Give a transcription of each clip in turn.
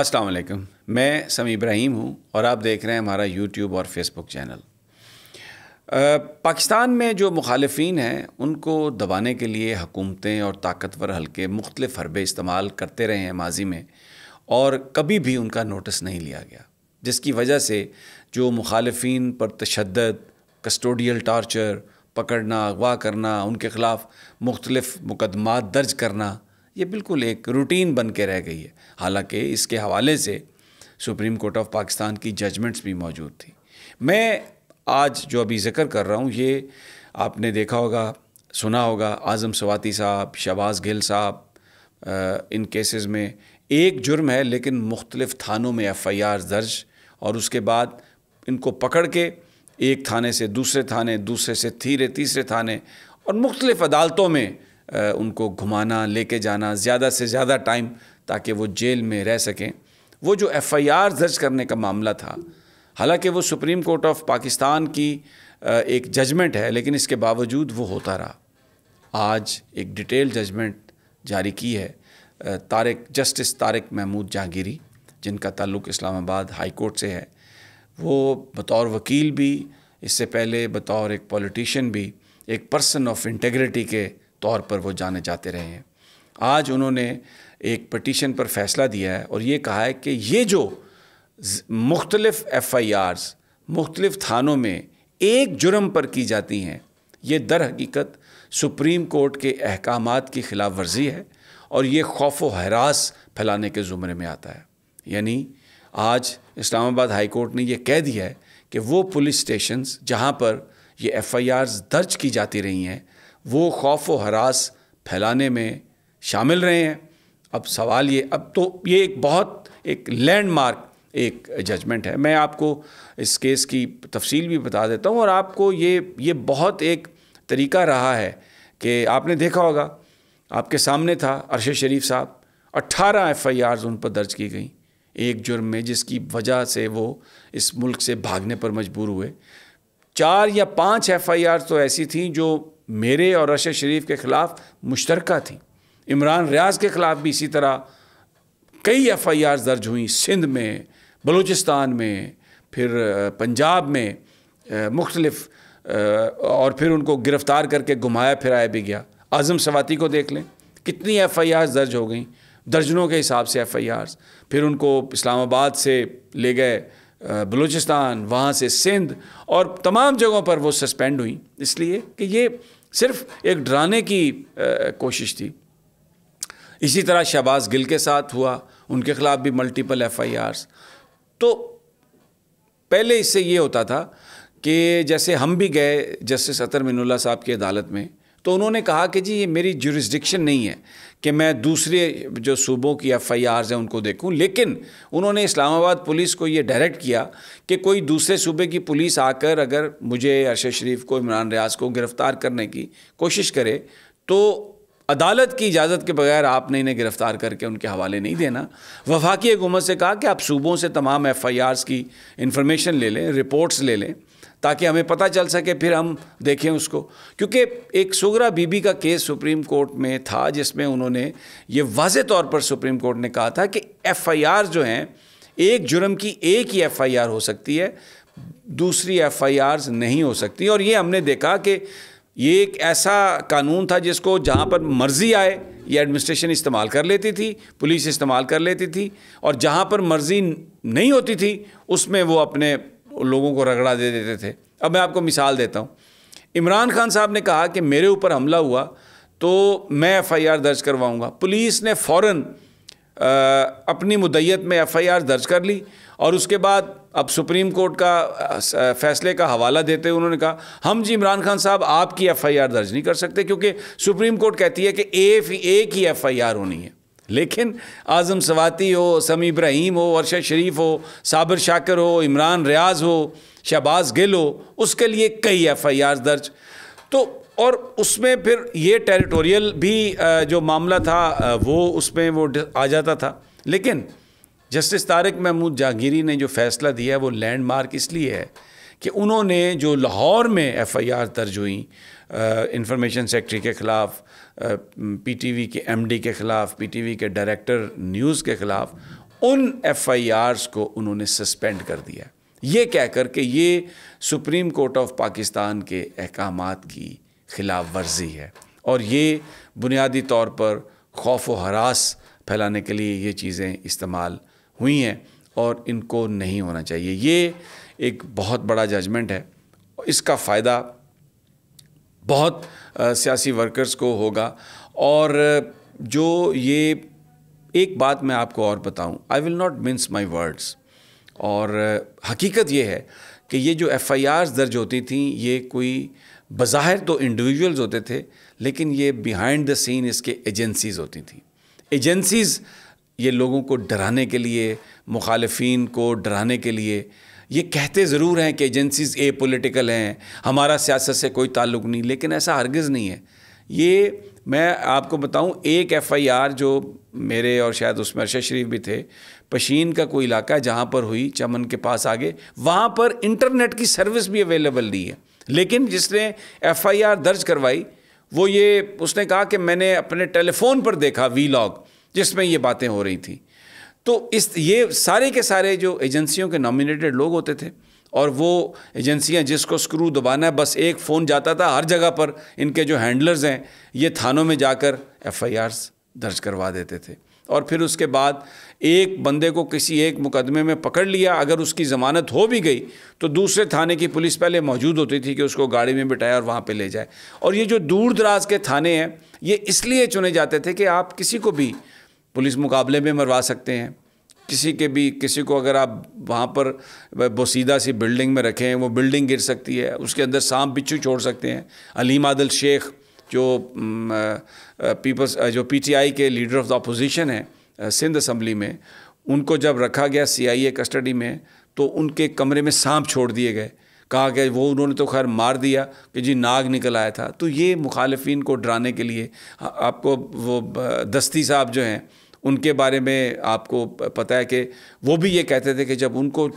अस्सलाम वालेकुम मैं समी इब्राहिम हूँ और आप देख रहे हैं हमारा यूट्यूब और फेसबुक चैनल पाकिस्तान में जो मुखालफन हैं उनको दबाने के लिए हकूमतें और ताकतवर हलके मुख्तफ हरबे इस्तेमाल करते रहे हैं माजी में और कभी भी उनका नोटिस नहीं लिया गया जिसकी वजह से जो मुखालफन पर तशद कस्टोडियल टार्चर पकड़ना अगवा करना उनके ख़िलाफ़ मुख्तलिफ मुकदमा दर्ज करना ये बिल्कुल एक रूटीन बन के रह गई है हालांकि इसके हवाले से सुप्रीम कोर्ट ऑफ पाकिस्तान की जजमेंट्स भी मौजूद थी मैं आज जो अभी जिक्र कर रहा हूँ ये आपने देखा होगा सुना होगा आज़म सवाती साहब शबाज गिल साहब इन केसेस में एक जुर्म है लेकिन मुख्तलिफ़ थानों में एफ़ आई आर दर्ज और उसके बाद इनको पकड़ के एक थाने से दूसरे थाने दूसरे से थीरे तीसरे थाने और मुख्तलिफ़ अदालतों में उनको घुमाना लेके जाना ज़्यादा से ज़्यादा टाइम ताकि वो जेल में रह सकें वो जो एफ़ आई आर दर्ज करने का मामला था हालांकि वो सुप्रीम कोर्ट ऑफ पाकिस्तान की एक जजमेंट है लेकिन इसके बावजूद वो होता रहा आज एक डिटेल जजमेंट जारी की है तारिक जस्टिस तारिक महमूद जहांगीरी जिनका ताल्लुक इस्लामाबाद हाई कोर्ट से है वो बतौर वकील भी इससे पहले बतौर एक पॉलिटिशियन भी एक पर्सन ऑफ इंटेग्रिटी के तौर पर वो जाने जाते रहे हैं आज उन्होंने एक पटिशन पर फैसला दिया है और ये कहा है कि ये जो मुख्तलफ़ एफ़ आई आर्स मुख्तलिफ थानों में एक जुर्म पर की जाती हैं ये दर हकीकत सुप्रीम कोर्ट के अहकाम की खिलाफ वर्जी है और ये खौफ व हरास फैलाने के ज़ुमरे में आता है यानी आज इस्लामाबाद हाई कोर्ट ने यह कह दिया है कि वो पुलिस स्टेशंस जहाँ पर ये एफ़ आई आर्स दर्ज की जाती रही हैं वो खौफ व हरास फैलाने में शामिल रहे हैं अब सवाल ये अब तो ये एक बहुत एक लैंडमार्क एक जजमेंट है मैं आपको इस केस की तफसील भी बता देता हूँ और आपको ये ये बहुत एक तरीका रहा है कि आपने देखा होगा आपके सामने था अरशद शरीफ साहब 18 एफ आई आर उन पर दर्ज की गई एक जुर्म में जिसकी वजह से वो इस मुल्क से भागने पर मजबूर हुए चार या पांच एफ आई आर तो ऐसी थी जो मेरे और रश शरीफ के ख़िलाफ़ मुश्तरक थी इमरान रियाज के ख़िलाफ़ भी इसी तरह कई एफ़ आई आर दर्ज हुई सिंध में बलूचिस्तान में फिर पंजाब में मुख्तलफ़ और फिर उनको गिरफ़्तार करके घुमाया फिराया भी गया आज़म सवाती को देख लें कितनी एफ़ आई आर दर्ज हो गई दर्जनों के हिसाब से एफ़ आई आर फिर उनको इस्लामाबाद से ले गए बलूचिस्तान वहाँ से सिंध और तमाम जगहों पर वो सस्पेंड हुई इसलिए कि ये सिर्फ एक डराने की कोशिश थी इसी तरह शहबाज गिल के साथ हुआ उनके ख़िलाफ़ भी मल्टीपल एफ आई आर्स तो पहले इससे ये होता था कि जैसे हम भी गए जस्टिस अतर मिनुल्ला साहब की अदालत में तो उन्होंने कहा कि जी ये मेरी जुरिस्डिक्शन नहीं है कि मैं दूसरे जो सूबों की एफ आई आर्स हैं उनको देखूं लेकिन उन्होंने इस्लामाबाद पुलिस को ये डायरेक्ट किया कि कोई दूसरे सूबे की पुलिस आकर अगर मुझे अरशद शरीफ को इमरान रियाज को गिरफ़्तार करने की कोशिश करे तो अदालत की इजाज़त के बगैर आपने इन्हें गिरफ़्तार करके उनके हवाले नहीं देना वफाकी हुकूमत से कहा कि आप सूबों से तमाम एफ आई आर्स की इन्फॉर्मेशन ले लें रिपोर्ट्स ले लें ताकि हमें पता चल सके फिर हम देखें उसको क्योंकि एक सुगरा बीबी का केस सुप्रीम कोर्ट में था जिसमें उन्होंने ये वाज तौर पर सुप्रीम कोर्ट ने कहा था कि एफआईआर जो हैं एक जुर्म की एक ही एफआईआर हो सकती है दूसरी एफआईआर नहीं हो सकती और ये हमने देखा कि ये एक ऐसा कानून था जिसको जहाँ पर मर्ज़ी आए ये एडमिनिस्ट्रेशन इस्तेमाल कर लेती थी पुलिस इस्तेमाल कर लेती थी और जहाँ पर मर्ज़ी नहीं होती थी उसमें वो अपने लोगों को रगड़ा दे देते थे अब मैं आपको मिसाल देता हूँ इमरान खान साहब ने कहा कि मेरे ऊपर हमला हुआ तो मैं एफआईआर दर्ज करवाऊँगा पुलिस ने फ़ौर अपनी मुदैत में एफआईआर दर्ज कर ली और उसके बाद अब सुप्रीम कोर्ट का फैसले का हवाला देते हुए उन्होंने कहा हम जी इमरान खान साहब आपकी एफआईआर दर्ज नहीं कर सकते क्योंकि सुप्रीम कोर्ट कहती है कि एक ही आर होनी है लेकिन आज़म सवाती हो समी इब्राहिम हो अरशद शरीफ हो साबिर शाकर हो इमरान रियाज हो शहबाज गिल हो उसके लिए कई एफ़ आई आर दर्ज तो और उसमें फिर ये टेरिटोरियल भी जो मामला था वो उसमें वो आ जाता था लेकिन जस्टिस तारक महमूद जहांगीरी ने जो फ़ैसला दिया है वो लैंडमार्क इसलिए है कि उन्होंने जो लाहौर में एफआईआर दर्ज हुई इंफॉर्मेशन सेक्रेटरी के ख़िलाफ़ पीटीवी के एमडी के ख़िलाफ़ पीटीवी के डायरेक्टर न्यूज़ के ख़िलाफ़ उन एफआईआर्स को उन्होंने सस्पेंड कर दिया ये कहकर के ये सुप्रीम कोर्ट ऑफ पाकिस्तान के अहकाम की खिलाफ वर्जी है और ये बुनियादी तौर पर खौफ व हरास फैलाने के लिए ये चीज़ें इस्तेमाल हुई हैं और इनको नहीं होना चाहिए ये एक बहुत बड़ा जजमेंट है इसका फ़ायदा बहुत सियासी वर्कर्स को होगा और जो ये एक बात मैं आपको और बताऊं I will not mince my words और हकीकत ये है कि ये जो एफ़ आई आर्स दर्ज होती थी ये कोई बज़ाहिर तो इंडिविजुअल्स होते थे लेकिन ये बिहाइंड द सीन इसके एजेंसीज़ होती थी एजेंसीज़ ये लोगों को डराने के लिए मुखालफन को डराने के लिए ये कहते ज़रूर हैं कि एजेंसीज़ ए पोलिटिकल हैं हमारा सियासत से कोई ताल्लुक नहीं लेकिन ऐसा हरगज़ नहीं है ये मैं आपको बताऊं एक एफआईआर जो मेरे और शायद उसमें अरशद शरीफ भी थे पशीन का कोई इलाका है जहाँ पर हुई चमन के पास आगे वहाँ पर इंटरनेट की सर्विस भी अवेलेबल नहीं है लेकिन जिसने एफआईआर दर्ज करवाई वो ये उसने कहा कि मैंने अपने टेलीफोन पर देखा वी लॉग जिसमें ये बातें हो रही थी तो इस ये सारे के सारे जो एजेंसियों के नॉमिनेटेड लोग होते थे और वो एजेंसियां जिसको स्क्रू दबाना है बस एक फ़ोन जाता था हर जगह पर इनके जो हैंडलर्स हैं ये थानों में जाकर एफआईआर्स दर्ज करवा देते थे और फिर उसके बाद एक बंदे को किसी एक मुकदमे में पकड़ लिया अगर उसकी ज़मानत हो भी गई तो दूसरे थाने की पुलिस पहले मौजूद होती थी कि उसको गाड़ी में बिठाए और वहाँ पे ले जाए और ये जो दूर दराज के थाने हैं ये इसलिए चुने जाते थे कि आप किसी को भी पुलिस मुकाबले में मरवा सकते हैं किसी के भी किसी को अगर आप वहाँ पर बोसीदा सी बिल्डिंग में रखें वो बिल्डिंग गिर सकती है उसके अंदर सांप बिच्छू छोड़ सकते हैं अलीम आदल शेख जो पीपल्स जो पीटीआई के लीडर ऑफ द अपोजिशन है सिंध असम्बली में उनको जब रखा गया सीआईए कस्टडी में तो उनके कमरे में सांप छोड़ दिए गए कहा गया वो उन्होंने तो खैर मार दिया कि जी नाग निकल आया था तो ये मुखालफी को डराने के लिए आपको वो दस्ती साहब जो हैं उनके बारे में आपको पता है कि वो भी ये कहते थे कि जब उनको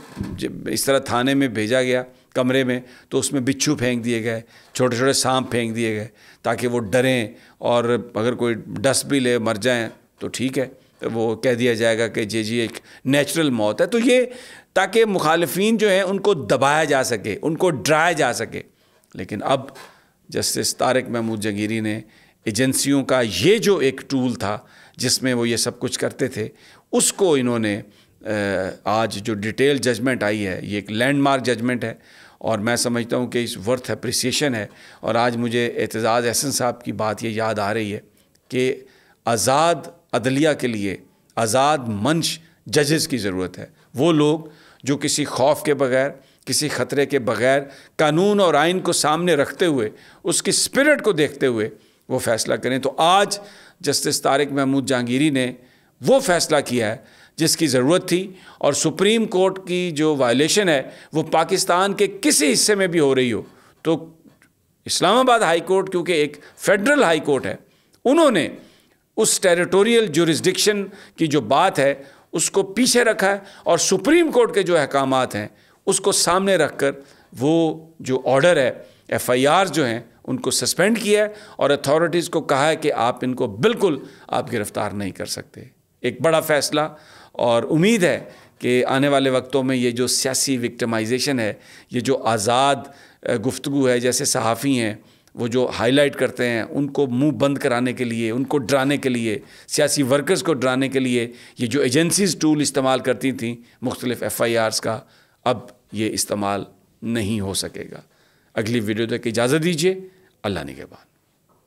जब इस तरह थाने में भेजा गया कमरे में तो उसमें बिच्छू फेंक दिए गए छोटे छोटे सांप फेंक दिए गए ताकि वो डरें और अगर कोई डस्ट भी ले मर जाएँ तो ठीक है वो कह दिया जाएगा कि जे जी एक नेचुरल मौत है तो ये ताकि मुखालफन जो हैं उनको दबाया जा सके उनको डराया जा सके लेकिन अब जस्टिस तारक महमूद जगीरी ने एजेंसियों का ये जो एक टूल था जिसमें वो ये सब कुछ करते थे उसको इन्होंने आज जो डिटेल जजमेंट आई है ये एक लैंडमार्क जजमेंट है और मैं समझता हूँ कि इस वर्थ अप्रिसिएशन है और आज मुझे एतजाज़ एहसन साहब की बात ये याद आ रही है कि आज़ाद अदलिया के लिए आज़ाद मंच जजेस की ज़रूरत है वो लोग जो किसी खौफ के बगैर किसी ख़तरे के बगैर कानून और आइन को सामने रखते हुए उसकी स्पिरिट को देखते हुए वो फैसला करें तो आज जस्टिस तारिक महमूद जहांगीरी ने वो फैसला किया है जिसकी ज़रूरत थी और सुप्रीम कोर्ट की जो वायलेशन है वो पाकिस्तान के किसी हिस्से में भी हो रही हो तो इस्लामाबाद हाई कोर्ट क्योंकि एक फेडरल हाई कोर्ट है उन्होंने उस टेरिटोरियल जुरिस्डिक्शन की जो बात है उसको पीछे रखा है और सुप्रीम कोर्ट के जो अहकाम हैं उसको सामने रख कर वो जो ऑर्डर है एफ आई आर जो हैं उनको सस्पेंड किया है और अथॉरिटीज़ को कहा है कि आप इनको बिल्कुल आप गिरफ़्तार नहीं कर सकते एक बड़ा फ़ैसला और उम्मीद है कि आने वाले वक्तों में ये जो सियासी विक्टमाइजेशन है ये जो आज़ाद गुफ्तु है जैसे सहाफ़ी हैं वो जो हाईलाइट करते हैं उनको मुंह बंद कराने के लिए उनको डराने के लिए सियासी वर्कर्स को डराने के लिए ये जो एजेंसीज टूल इस्तेमाल करती थी मुख्तलिफ एफ़ आई आर्स का अब ये इस्तेमाल नहीं हो सकेगा अगली वीडियो तक इजाज़त दीजिए अल्लाह ने के बाद